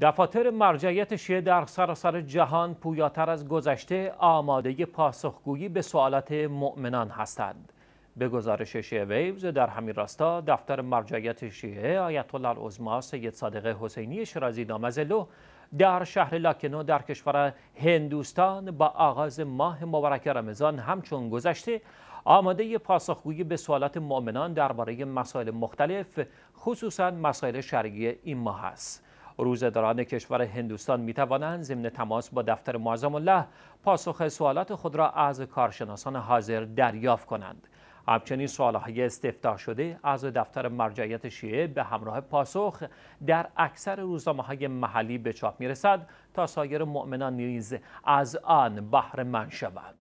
دفاتر مرجعیت شیعه در سراسر جهان پویاتر از گذشته آماده پاسخگویی به سوالات مؤمنان هستند. به گزارش شیعه ویوز در همین راستا دفتر مرجعیت شیعه آیت الله العظما سید صادق حسینی شرازی نامزلو در شهر لاکنو در کشور هندوستان با آغاز ماه مبارک رمضان همچون گذشته آماده پاسخگویی به سوالات مؤمنان درباره مسائل مختلف خصوصا مسائل شرعی این ماه است. روزداران کشور هندوستان می توانند ضمن تماس با دفتر معظم الله پاسخ سوالات خود را از کارشناسان حاضر دریافت کنند همچنین سوالهای استفتاح شده از دفتر مرجعیت شیعه به همراه پاسخ در اکثر روزنامه های محلی به چاپ می رسد تا سایر مؤمنان نیز از آن بهره من شوند